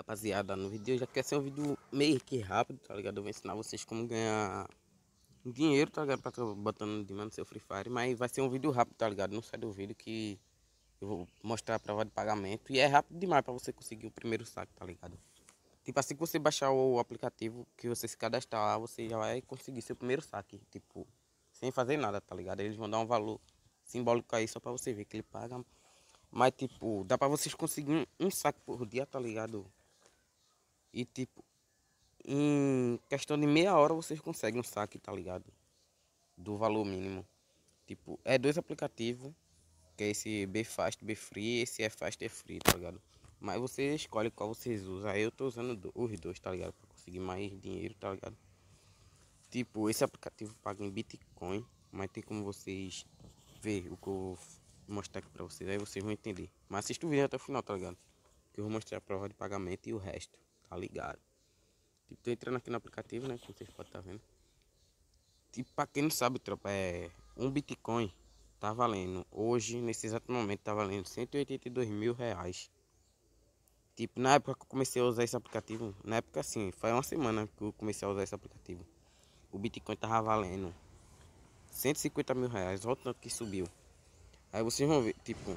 Rapaziada, no vídeo já quer ser um vídeo meio que rápido, tá ligado? Eu vou ensinar vocês como ganhar dinheiro, tá ligado? Pra estar botando dinheiro no seu Free Fire. Mas vai ser um vídeo rápido, tá ligado? Não sai do vídeo que eu vou mostrar a prova de pagamento. E é rápido demais pra você conseguir o primeiro saque, tá ligado? Tipo, assim que você baixar o aplicativo que você se cadastrar lá, você já vai conseguir seu primeiro saque. Tipo, sem fazer nada, tá ligado? Eles vão dar um valor simbólico aí só pra você ver que ele paga. Mas, tipo, dá pra vocês conseguirem um saco por dia, tá ligado? E tipo, em questão de meia hora vocês conseguem um saque, tá ligado? Do valor mínimo. Tipo, é dois aplicativos, que é esse Bfast, Bfree, esse é Fast e é Free, tá ligado? Mas você escolhe qual vocês usam. Aí eu tô usando os dois, tá ligado? Pra conseguir mais dinheiro, tá ligado? Tipo, esse aplicativo paga em Bitcoin, mas tem como vocês ver o que eu vou mostrar aqui pra vocês. Aí vocês vão entender. Mas assista o vídeo até o final, tá ligado? Que eu vou mostrar a prova de pagamento e o resto tá ligado? Tipo, tô entrando aqui no aplicativo, né? Como vocês podem estar tá vendo. Tipo, pra quem não sabe, tropa, é. Um Bitcoin tá valendo. Hoje, nesse exato momento, tá valendo 182 mil reais. Tipo, na época que eu comecei a usar esse aplicativo, na época assim, foi uma semana que eu comecei a usar esse aplicativo. O Bitcoin tava valendo 150 mil reais, olha o tanto que subiu. Aí vocês vão ver, tipo,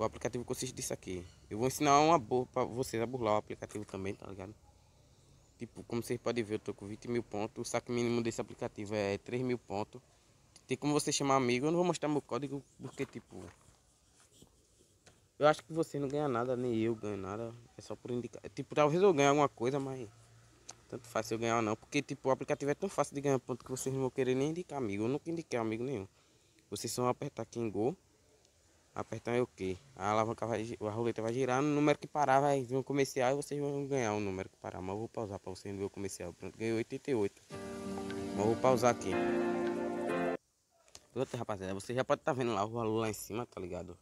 o aplicativo consiste disso aqui. Eu vou ensinar uma boa pra vocês a burlar o aplicativo também, tá ligado? Tipo, como vocês podem ver, eu tô com 20 mil pontos. O saque mínimo desse aplicativo é 3 mil pontos. Tem como você chamar amigo. Eu não vou mostrar meu código porque, tipo... Eu acho que você não ganha nada, nem eu ganho nada. É só por indicar. Tipo, talvez eu ganhe alguma coisa, mas... Tanto faz eu ganhar ou não. Porque, tipo, o aplicativo é tão fácil de ganhar ponto que vocês não vão querer nem indicar amigo. Eu nunca indiquei amigo nenhum. Vocês só vão apertar aqui em gol apertar é o que? A alavanca vai, a roleta vai girar, no número que parar vai vir um comercial e vocês vão ganhar o número que parar. Mas eu vou pausar para vocês verem o comercial. Pronto, ganhei 88. Mas eu vou pausar aqui. Pronto, rapaziada, você já pode estar tá vendo lá o valor lá em cima, tá ligado?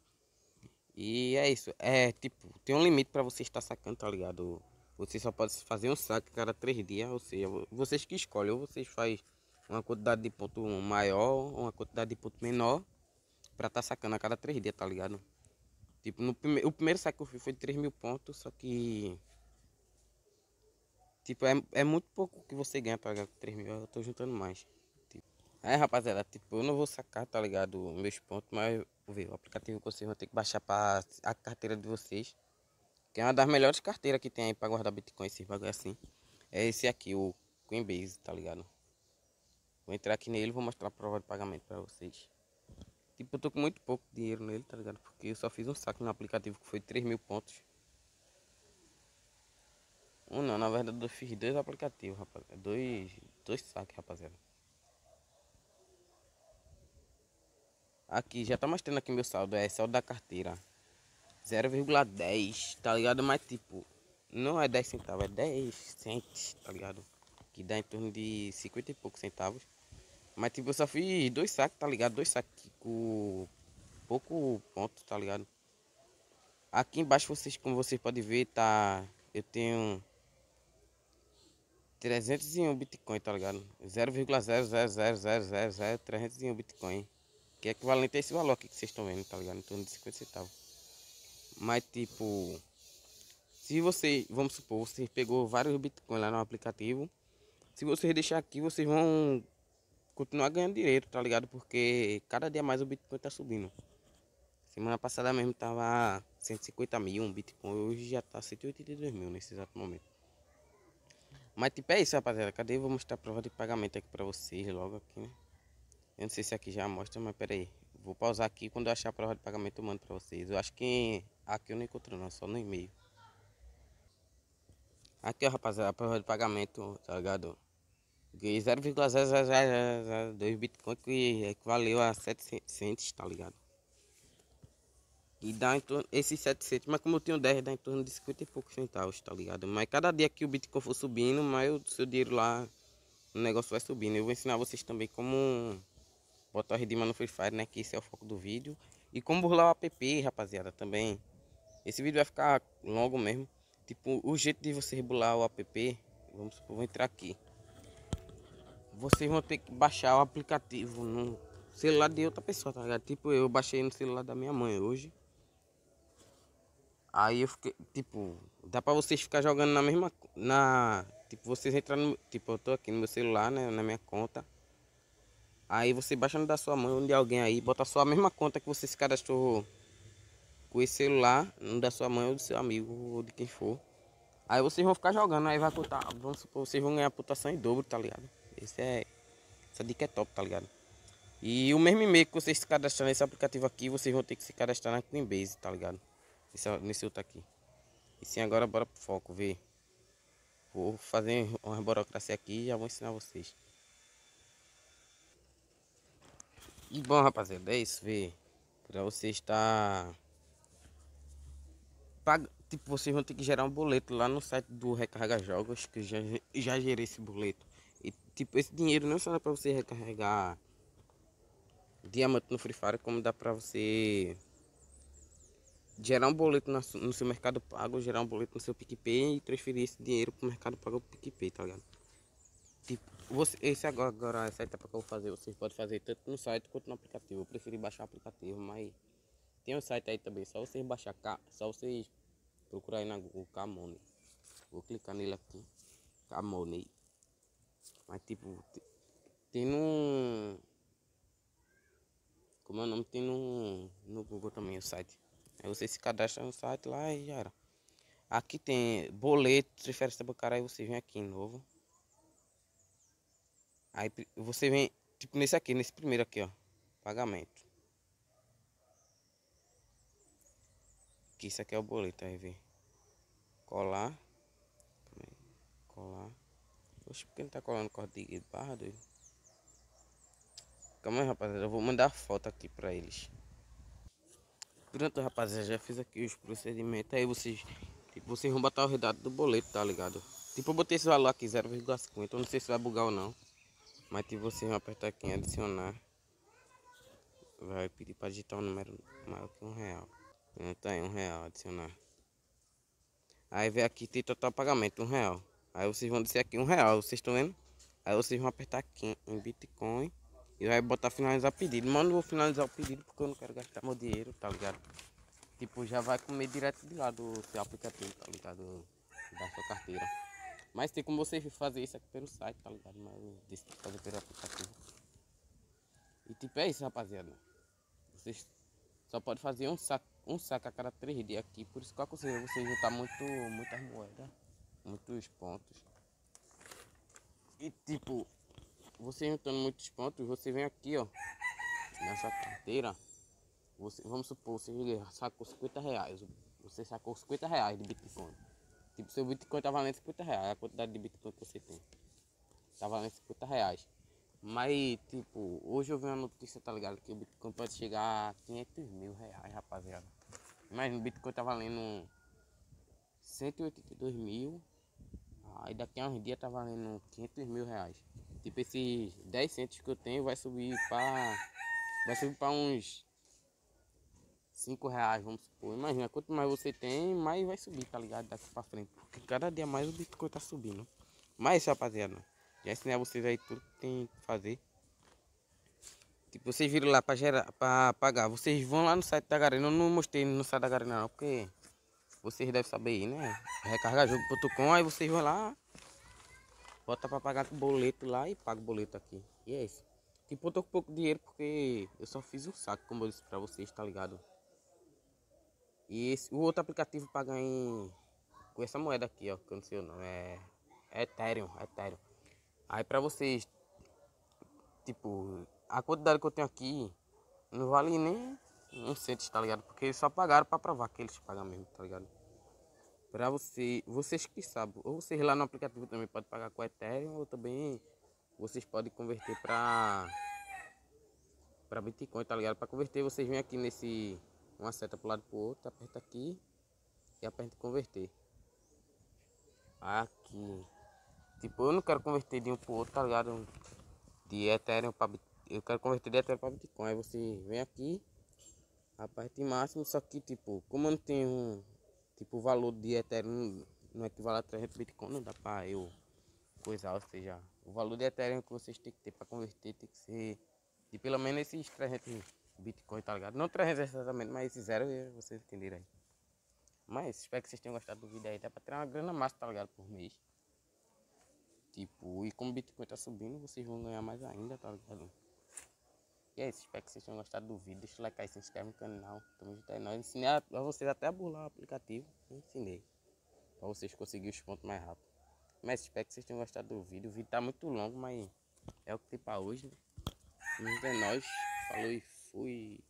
E é isso, é tipo, tem um limite para você estar sacando, tá ligado? Você só pode fazer um saque cada três dias, ou seja, vocês que escolhem, ou vocês fazem uma quantidade de ponto maior, ou uma quantidade de ponto menor, pra tá sacando a cada três dias, tá ligado? Tipo, no prime... o primeiro saque que eu fiz foi de 3 mil pontos, só que... Tipo, é, é muito pouco que você ganha, pra ganhar 3 mil, eu tô juntando mais. Tipo. Aí, rapaziada, tipo, eu não vou sacar, tá ligado? Meus pontos, mas ver, o aplicativo que vocês vão ter que baixar para a carteira de vocês. Que é uma das melhores carteiras que tem aí para guardar Bitcoin, esses bagulho assim. É esse aqui, o Coinbase, tá ligado? Vou entrar aqui nele e vou mostrar a prova de pagamento para vocês. Tipo, eu tô com muito pouco dinheiro nele, tá ligado? Porque eu só fiz um saque no aplicativo que foi 3 mil pontos. Um não, na verdade eu fiz dois aplicativos, rapaz. Dois, dois saques, rapaziada. Aqui, já tá mostrando aqui meu saldo. É saldo da carteira. 0,10, tá ligado? Mas tipo, não é 10 centavos, é 10 centos, tá ligado? Que dá em torno de 50 e poucos centavos. Mas tipo, eu só fiz dois saques, tá ligado? Dois saques com pouco ponto, tá ligado? Aqui embaixo vocês, como vocês podem ver, tá. Eu tenho 301 Bitcoin, tá ligado? 0,000000301 Bitcoin. Que é equivalente a esse valor aqui que vocês estão vendo, tá ligado? Em torno de 50 centavos. Mas tipo. Se você, vamos supor, você pegou vários Bitcoin lá no aplicativo. Se vocês deixar aqui, vocês vão continuar ganhando direito, tá ligado? Porque cada dia mais o Bitcoin tá subindo. Semana passada mesmo tava 150 mil um Bitcoin, hoje já tá 182 mil nesse exato momento. Mas tipo é isso, rapaziada. Cadê? Vou mostrar a prova de pagamento aqui pra vocês logo aqui, né? Eu não sei se aqui já mostra, mas pera aí. Vou pausar aqui quando eu achar a prova de pagamento eu mando pra vocês. Eu acho que aqui eu não encontro não, só no e-mail. Aqui, ó, rapaziada, a prova de pagamento, tá ligado? 0,002 Bitcoin que equivaleu a 700, tá ligado? E dá em torno, esses 700, mas como eu tenho 10, dá em torno de 50 e poucos centavos, tá ligado? Mas cada dia que o Bitcoin for subindo, mais o seu dinheiro lá, o negócio vai subindo. Eu vou ensinar vocês também como botar a redima no Free Fire, né? Que esse é o foco do vídeo. E como burlar o app, rapaziada, também. Esse vídeo vai ficar longo mesmo. Tipo, o jeito de você burlar o app, vamos supor, vou entrar aqui vocês vão ter que baixar o aplicativo no celular de outra pessoa, tá ligado? Tipo, eu baixei no celular da minha mãe hoje. Aí eu fiquei, tipo, dá pra vocês ficar jogando na mesma, na, tipo, vocês entrar no, tipo, eu tô aqui no meu celular, né, na minha conta. Aí você baixa no da sua mãe ou de alguém aí, bota só a mesma conta que você se cadastrou com esse celular, no da sua mãe ou do seu amigo, ou de quem for. Aí vocês vão ficar jogando, aí vai contar, vamos supor, vocês vão ganhar a pontuação em dobro, tá ligado? Esse é, essa dica é top, tá ligado? E o mesmo e-mail que vocês se cadastrar nesse aplicativo aqui, vocês vão ter que se cadastrar na Coinbase, tá ligado? Esse, nesse outro aqui. E sim, agora bora pro foco, ver. Vou fazer uma burocracia aqui e já vou ensinar vocês. E bom, rapaziada, é isso, vê. Pra vocês estar... Tá Paga... Tipo, vocês vão ter que gerar um boleto lá no site do Recarga Jogos, que já, já gerei esse boleto. Tipo, esse dinheiro não só dá para você recarregar diamante no Free Fire, como dá para você gerar um boleto no seu mercado pago, gerar um boleto no seu PicPay e transferir esse dinheiro pro mercado pago pro PicPay, tá ligado? Tipo, você, esse agora, agora essa etapa que eu vou fazer, vocês podem fazer tanto no site quanto no aplicativo. Eu preferi baixar o aplicativo, mas tem um site aí também, só vocês baixar, só vocês procurar aí na Google Camone. Vou clicar nele aqui, Camone. Mas tipo, tem no. Como é o nome? Tem no, no Google também o site. Aí você se cadastra no site lá e já era. Aqui tem boleto, transferência bancária, aí você vem aqui novo. Aí você vem, tipo nesse aqui, nesse primeiro aqui, ó. Pagamento. Que isso aqui é o boleto, aí vem. Colar. Colar. Oxe, por que não tá colando código de barra, doido? Calma aí, rapaziada. Eu vou mandar foto aqui pra eles. Pronto, rapaziada. Já fiz aqui os procedimentos. Aí vocês... Tipo, vocês vão botar o redato do boleto, tá ligado? Tipo, eu botei esse valor aqui, 0,50. Eu não sei se vai bugar ou não. Mas tipo, vocês vão apertar aqui em adicionar. Vai pedir pra digitar um número maior que um real. Então, tá aí, um real adicionar. Aí vem aqui, tem total pagamento, um real. Aí vocês vão descer aqui um real, vocês estão vendo? Aí vocês vão apertar aqui em Bitcoin e vai botar finalizar o pedido. não vou finalizar o pedido porque eu não quero gastar meu dinheiro, tá ligado? Tipo, já vai comer direto de lá do seu aplicativo, tá ligado? Da sua carteira. Mas tem como vocês fazer isso aqui pelo site, tá ligado? Mas eu que fazer pelo aplicativo. E tipo, é isso, rapaziada. Vocês só podem fazer um saco, um saco a cada três dias aqui. Por isso que eu aconselho vocês juntar muito, muitas moedas muitos pontos. E tipo, você juntando muitos pontos, você vem aqui, ó, nessa carteira. Você, vamos supor, você sacou 50 reais. Você sacou 50 reais de Bitcoin. Tipo, seu Bitcoin tá valendo 50 reais, a quantidade de Bitcoin que você tem. Tá valendo 50 reais. Mas, tipo, hoje eu vi uma notícia, tá ligado? Que o Bitcoin pode chegar a 500 mil reais, rapaziada. Mas o Bitcoin tá valendo 182 mil Aí daqui a uns dias tá valendo 500 mil reais. Tipo, esses 10 centos que eu tenho vai subir para Vai subir pra uns 5 reais, vamos supor. Imagina, quanto mais você tem, mais vai subir, tá ligado? Daqui pra frente. Porque cada dia mais o Bitcoin tá subindo. Mas, rapaziada, já ensinei vocês aí tudo que tem que fazer. Tipo, vocês viram lá pra, gerar, pagar. Vocês vão lá no site da Garena. Eu não mostrei no site da Garena, não, porque vocês devem saber aí, né? Recargajogo.com, aí vocês vão lá, bota pra pagar com boleto lá e paga o boleto aqui. E é isso. Tipo, eu tô com pouco dinheiro porque eu só fiz um saco, como eu disse pra vocês, tá ligado? E esse, o outro aplicativo paga em. com essa moeda aqui, ó, que eu não sei o nome, é. é Ethereum, Ethereum. Aí pra vocês, tipo, a quantidade que eu tenho aqui não vale nem um cento, tá ligado? Porque eles só pagaram pra provar que eles pagam mesmo, tá ligado? para você, vocês que sabem, ou vocês lá no aplicativo também podem pagar com Ethereum, ou também vocês podem converter para para Bitcoin, tá ligado? Para converter, vocês vêm aqui nesse uma seta para lado para outro, aperta aqui e aperta converter. Aqui. Tipo, eu não quero converter de um para outro, tá ligado? De Ethereum para eu quero converter de Ethereum para Bitcoin. Aí você vem aqui, aperta em máximo, só que tipo, como eu não tenho Tipo, o valor de Ethereum não equivale a 300 Bitcoin, não dá para eu coisar. Ou seja, o valor de Ethereum que vocês têm que ter para converter tem que ser de pelo menos esses 300 Bitcoin, tá ligado? Não 300 exatamente, mas esses zero vocês entenderam aí. Mas espero que vocês tenham gostado do vídeo aí. Dá para ter uma grana massa, tá ligado? Por mês. Tipo, e como o Bitcoin tá subindo, vocês vão ganhar mais ainda, tá ligado? E é isso, espero que vocês tenham gostado do vídeo. Deixa o like aí, se inscreve no canal. Tamo junto aí, nós. Ensinei a, a vocês até a burlar o aplicativo. Ensinei. Pra vocês conseguirem os pontos mais rápido. Mas espero que vocês tenham gostado do vídeo. O vídeo tá muito longo, mas é o que tem pra hoje, né? Tamo junto é nós. Falou e fui.